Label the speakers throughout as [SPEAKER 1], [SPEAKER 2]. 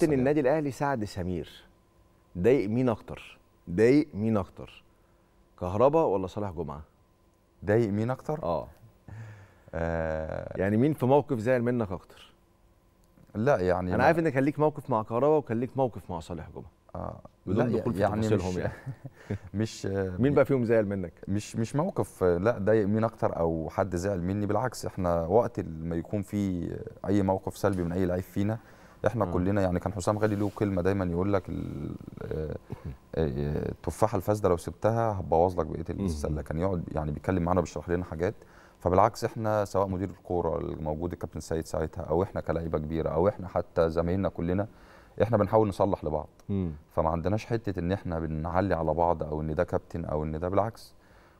[SPEAKER 1] كابتن النادي الاهلي سعد سمير ضايق مين اكتر ضايق مين اكتر كهربا ولا صالح جمعه ضايق مين اكتر اه, آه. يعني مين في موقف زعل منك اكتر لا يعني انا عارف انك كان ليك موقف مع كهربا وكان ليك موقف مع صالح جمعه
[SPEAKER 2] اه بدون دخول في يعني مش يعني مش مين بقى فيهم زعل منك مش مش موقف لا ضايق مين اكتر او حد زعل مني بالعكس احنا وقت ما يكون في اي موقف سلبي من اي لعيب فينا احنا م. كلنا يعني كان حسام غالي له كلمه دايما يقول لك التفاحه آه، آه، آه، الفاسده لو سبتها هتبوظ لك بقيه السله كان يقعد يعني بيتكلم معانا بيشرح لنا حاجات فبالعكس احنا سواء مدير الكوره الموجود الكابتن سيد ساعتها او احنا كلاعيبه كبيره او احنا حتى زمايلنا كلنا احنا بنحاول نصلح لبعض م. فما عندناش حته ان احنا بنعلي على بعض او ان ده كابتن او ان ده بالعكس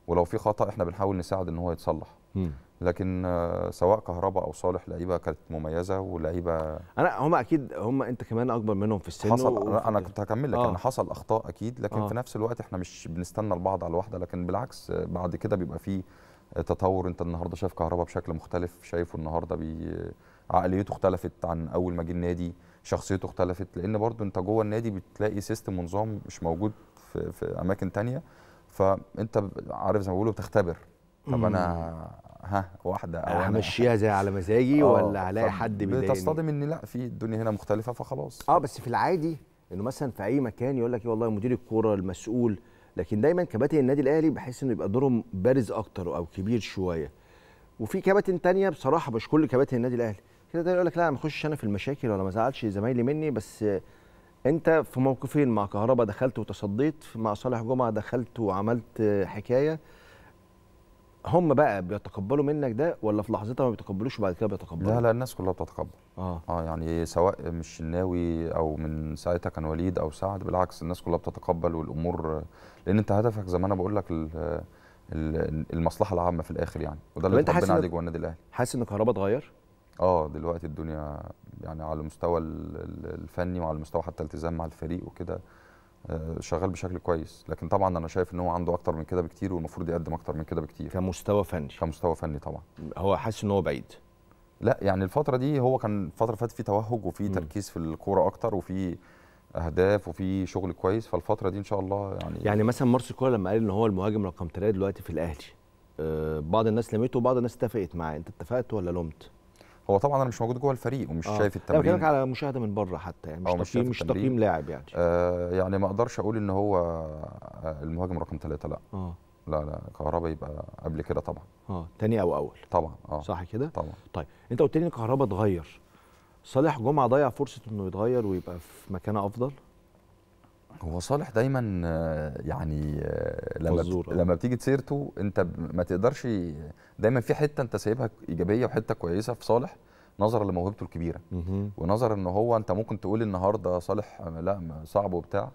[SPEAKER 2] ولو في خطا احنا بنحاول نساعد ان هو يتصلح م. لكن آه، سواء كهرباء او صالح لعيبه كانت مميزه ولعيبه
[SPEAKER 1] انا هم اكيد هم انت كمان
[SPEAKER 2] اكبر منهم في السن حصل و... انا كنت هكمل لك آه. يعني حصل اخطاء اكيد لكن آه. في نفس الوقت احنا مش بنستنى البعض على واحده لكن بالعكس بعد كده بيبقى في آه، تطور انت النهارده شايف كهرباء بشكل مختلف شايفه النهارده بي... عقليته اختلفت عن اول ما جه النادي شخصيته اختلفت لان برضو انت جوه النادي بتلاقي سيستم ونظام مش موجود في, في اماكن تانية فانت عارف زي ما بيقولوا بتختبر طب انا ها واحده او همشيها زي على مزاجي آه، ولا هلاقي حد بيضايقني بتصطدم ان لا في الدنيا هنا مختلفه فخلاص
[SPEAKER 1] اه بس في العادي انه مثلا في اي مكان يقول لك إيه، والله مدير الكوره المسؤول لكن دايما كباتن النادي الاهلي بحس انه يبقى دورهم بارز اكتر او كبير شويه وفي كباتن تانية بصراحه مش كل كباتن النادي الاهلي كده يقول لك لا ما اخشش انا في المشاكل ولا ما ازعلش زمايلي مني بس انت في موقفين مع كهربا دخلت وتصديت مع صالح جمعه دخلت وعملت حكايه هم بقى بيتقبلوا منك ده ولا في لحظتها ما بيتقبلوش وبعد كده بيتقبلوا؟ لا لا
[SPEAKER 2] الناس كلها بتتقبل اه اه يعني سواء من الشناوي او من ساعتها كان وليد او سعد بالعكس الناس كلها بتتقبل والامور لان انت هدفك زي ما انا بقول لك المصلحه العامه في الاخر يعني وده اللي ربنا عليه جوه النادي الاهلي حاسس ان كهربا اتغير؟ اه دلوقتي الدنيا يعني على المستوى الفني وعلى المستوى حتى التزام مع الفريق وكده آه، شغال بشكل كويس لكن طبعا انا شايف ان هو عنده اكتر من كده بكتير والمفروض يقدم اكتر من كده بكتير كمستوى فني كمستوى فني طبعا هو حاسس ان هو بعيد لا يعني الفتره دي هو كان الفتره فاتت في توهج وفي تركيز في الكوره اكتر وفي اهداف وفي شغل كويس فالفتره دي ان شاء الله يعني يعني مثلا مارسيل كولر لما
[SPEAKER 1] قال ان هو المهاجم رقم ثلاثة دلوقتي في الاهلي آه، بعض الناس لمته وبعض الناس اتفقت معاه انت اتفقت
[SPEAKER 2] ولا لمت هو طبعا انا مش موجود جوه الفريق ومش آه. شايف التمرين بكلمك
[SPEAKER 1] على مشاهده من بره حتى يعني مش تقييم مش تقييم لاعب يعني
[SPEAKER 2] آه يعني ما اقدرش اقول ان هو آه، المهاجم رقم ثلاثه لا آه. لا لا كهربا يبقى قبل كده طبعا اه تاني او اول طبعا اه صح
[SPEAKER 1] كده طبعا طيب انت قلت لي ان كهربا اتغير صالح جمعه ضيع فرصه انه يتغير ويبقى
[SPEAKER 2] في مكانه افضل هو صالح دايما آه، يعني آه، لما بت... لما بتيجي تسيرته انت ما تقدرش دايما في حته انت سايبها ايجابيه وحته كويسه في صالح نظرا لموهبته الكبيره ونظرا ان هو انت ممكن تقول النهارده صالح لا صعب وبتاع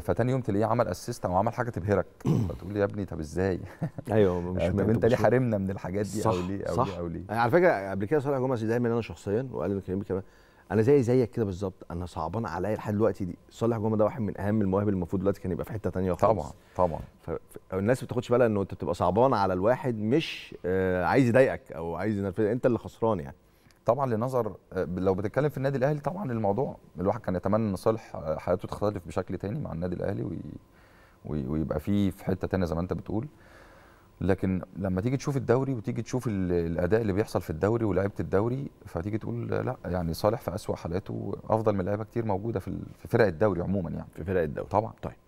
[SPEAKER 2] فتاني يوم تلاقيه عمل اسيست او عمل حاجه تبهرك فتقول يا ابني طب ازاي ايوه مش آه، طب انت ليه حارمنا من الحاجات دي صح او ليه او صح ليه او ليه
[SPEAKER 1] على فكره قبل كده صالح جمعه دايما انا شخصيا وقال لي كمان انا زي زيك كده بالظبط انا صعبان عليا لحد دلوقتي دي صالح جمعه ده واحد من اهم المواهب المفروض دلوقتي كان يبقى في حته ثانيه خالص طبعا طبعا فالناس ما بتاخدش بالها انه انت بتبقى صعبان على الواحد مش آه، عايز يضايقك او عايز
[SPEAKER 2] ينرفزك انت اللي خسران يعني طبعا لنظر آه، لو بتتكلم في النادي الاهلي طبعا الموضوع الواحد كان يتمنى ان صالح آه، حياته تختلف بشكل تاني مع النادي الاهلي وي... ويبقى فيه في حته تانيه زي ما انت بتقول لكن لما تيجي تشوف الدوري وتيجي تشوف الاداء اللي بيحصل في الدوري ولاعيبه الدوري فتيجي تقول لا يعني صالح في اسوا حالاته افضل من لعيبه كتير موجوده في فرق الدوري عموما يعني في فرق الدوري طبعا طيب